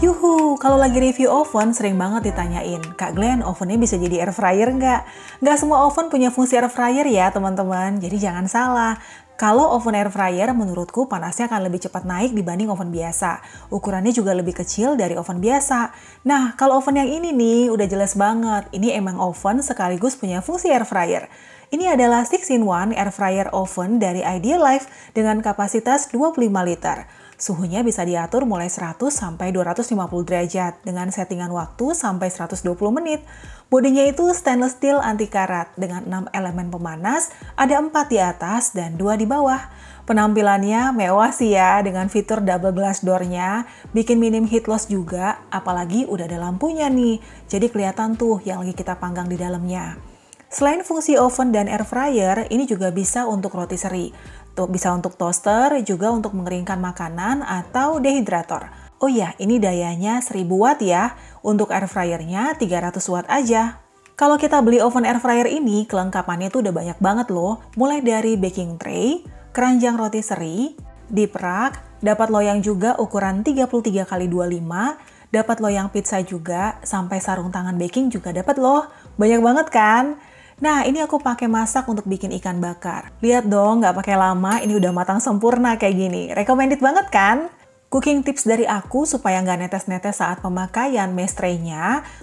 Yuhu, kalau lagi review oven sering banget ditanyain, Kak Glenn ovennya bisa jadi air fryer nggak? Nggak semua oven punya fungsi air fryer ya teman-teman, jadi jangan salah. Kalau oven air fryer, menurutku panasnya akan lebih cepat naik dibanding oven biasa. Ukurannya juga lebih kecil dari oven biasa. Nah, kalau oven yang ini nih, udah jelas banget. Ini emang oven sekaligus punya fungsi air fryer. Ini adalah 6-in-1 air fryer oven dari Life dengan kapasitas 25 liter. Suhunya bisa diatur mulai 100 sampai 250 derajat dengan settingan waktu sampai 120 menit. Bodinya itu stainless steel anti karat dengan 6 elemen pemanas, ada 4 di atas dan 2 di bawah. Penampilannya mewah sih ya dengan fitur double glass door-nya, bikin minim heat loss juga, apalagi udah ada lampunya nih. Jadi kelihatan tuh yang lagi kita panggang di dalamnya. Selain fungsi oven dan air fryer, ini juga bisa untuk rotisserie bisa untuk toaster, juga untuk mengeringkan makanan atau dehidrator. Oh ya, ini dayanya 1000 watt ya. Untuk air fryernya 300 watt aja. Kalau kita beli oven air fryer ini, kelengkapannya tuh udah banyak banget loh. Mulai dari baking tray, keranjang roti seri, deep rack, dapat loyang juga ukuran 33x25, dapat loyang pizza juga, sampai sarung tangan baking juga dapat loh. Banyak banget kan? Nah, ini aku pakai masak untuk bikin ikan bakar. Lihat dong, nggak pakai lama, ini udah matang sempurna kayak gini. Recommended banget kan? Cooking tips dari aku supaya nggak netes-netes saat pemakaian mesh tray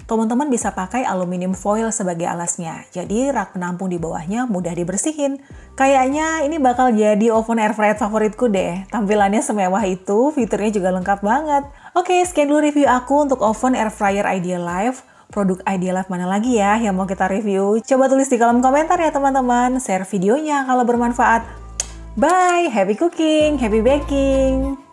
teman-teman bisa pakai aluminium foil sebagai alasnya. Jadi rak penampung di bawahnya mudah dibersihin. Kayaknya ini bakal jadi oven air fryer favoritku deh. Tampilannya semewah itu, fiturnya juga lengkap banget. Oke, sekian dulu review aku untuk oven air fryer Ideal Life produk ideal Life mana lagi ya yang mau kita review. Coba tulis di kolom komentar ya teman-teman. Share videonya kalau bermanfaat. Bye, happy cooking, happy baking.